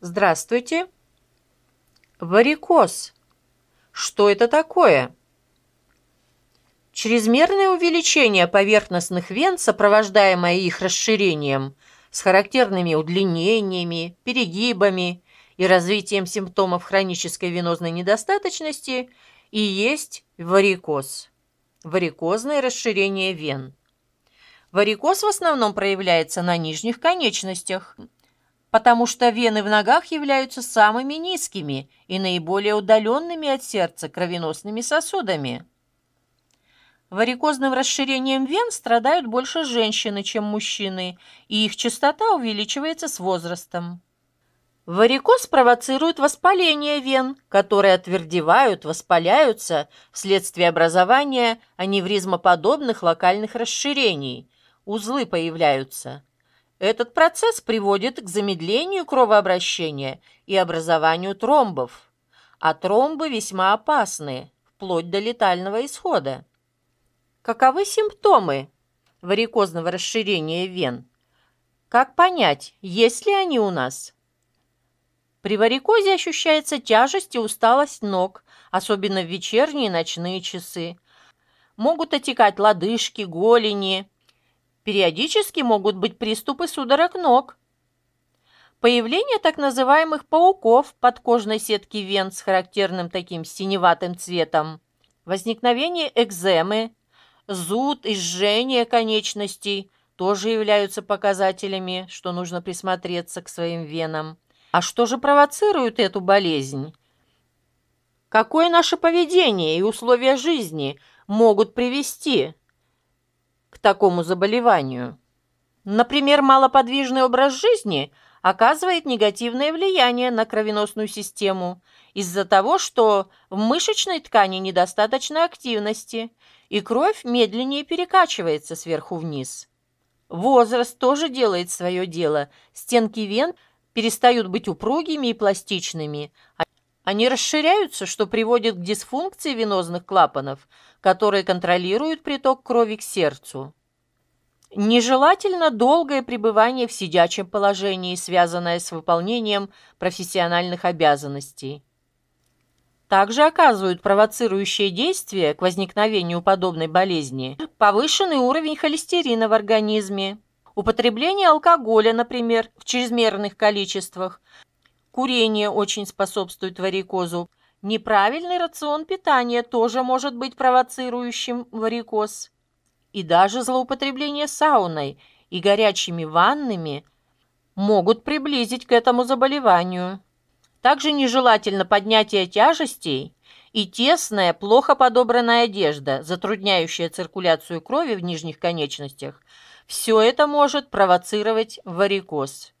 «Здравствуйте». «Варикоз. Что это такое?» Чрезмерное увеличение поверхностных вен, сопровождаемое их расширением, с характерными удлинениями, перегибами и развитием симптомов хронической венозной недостаточности, и есть варикоз. Варикозное расширение вен. Варикоз в основном проявляется на нижних конечностях – потому что вены в ногах являются самыми низкими и наиболее удаленными от сердца кровеносными сосудами. Варикозным расширением вен страдают больше женщины, чем мужчины, и их частота увеличивается с возрастом. Варикоз провоцирует воспаление вен, которые отвердевают, воспаляются вследствие образования аневризмоподобных локальных расширений. Узлы появляются. Этот процесс приводит к замедлению кровообращения и образованию тромбов, а тромбы весьма опасны, вплоть до летального исхода. Каковы симптомы варикозного расширения вен? Как понять, есть ли они у нас? При варикозе ощущается тяжесть и усталость ног, особенно в вечерние и ночные часы. Могут отекать лодыжки, голени, Периодически могут быть приступы судорог ног. Появление так называемых пауков подкожной сетки вен с характерным таким синеватым цветом, возникновение экземы, зуд и жжение конечностей тоже являются показателями, что нужно присмотреться к своим венам. А что же провоцирует эту болезнь? Какое наше поведение и условия жизни могут привести к такому заболеванию. Например, малоподвижный образ жизни оказывает негативное влияние на кровеносную систему из-за того, что в мышечной ткани недостаточно активности, и кровь медленнее перекачивается сверху вниз. Возраст тоже делает свое дело. Стенки вен перестают быть упругими и пластичными, а они расширяются, что приводит к дисфункции венозных клапанов, которые контролируют приток крови к сердцу. Нежелательно долгое пребывание в сидячем положении, связанное с выполнением профессиональных обязанностей. Также оказывают провоцирующее действие к возникновению подобной болезни повышенный уровень холестерина в организме, употребление алкоголя, например, в чрезмерных количествах, Курение очень способствует варикозу. Неправильный рацион питания тоже может быть провоцирующим варикоз. И даже злоупотребление сауной и горячими ваннами могут приблизить к этому заболеванию. Также нежелательно поднятие тяжестей и тесная, плохо подобранная одежда, затрудняющая циркуляцию крови в нижних конечностях. Все это может провоцировать варикоз.